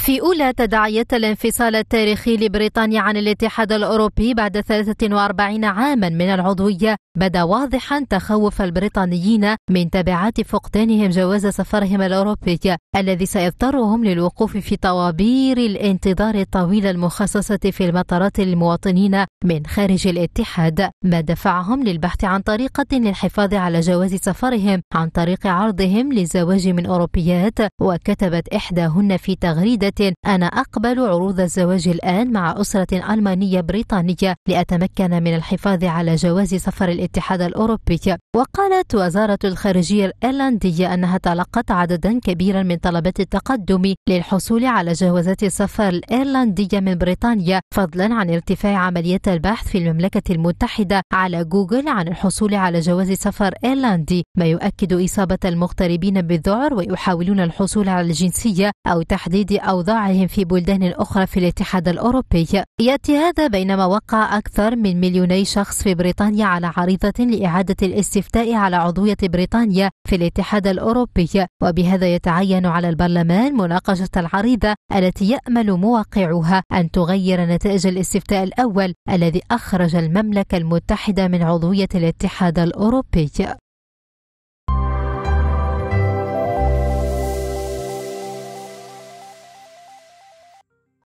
في أولى تداعيات الانفصال التاريخي لبريطانيا عن الاتحاد الأوروبي بعد 43 عاما من العضوية بدا واضحا تخوف البريطانيين من تبعات فقدانهم جواز سفرهم الأوروبي الذي سيضطرهم للوقوف في طوابير الانتظار الطويلة المخصصة في المطارات للمواطنين من خارج الاتحاد ما دفعهم للبحث عن طريقة للحفاظ على جواز سفرهم عن طريق عرضهم للزواج من أوروبيات وكتبت إحداهن في تغريدة أنا أقبل عروض الزواج الآن مع أسرة ألمانية بريطانية لأتمكن من الحفاظ على جواز سفر الاتحاد الأوروبي وقالت وزارة الخارجية الأيرلندية أنها تلقت عددا كبيرا من طلبات التقدم للحصول على جوازات السفر الأيرلندية من بريطانيا فضلا عن ارتفاع عملية البحث في المملكة المتحدة على جوجل عن الحصول على جواز سفر ايرلندي ما يؤكد إصابة المغتربين بالذعر ويحاولون الحصول على الجنسية أو تحديد أو أوضاعهم في بلدان أخرى في الاتحاد الأوروبي يأتي هذا بينما وقع أكثر من مليوني شخص في بريطانيا على عريضة لإعادة الاستفتاء على عضوية بريطانيا في الاتحاد الأوروبي وبهذا يتعين على البرلمان مناقشة العريضة التي يأمل مواقعها أن تغير نتائج الاستفتاء الأول الذي أخرج المملكة المتحدة من عضوية الاتحاد الأوروبي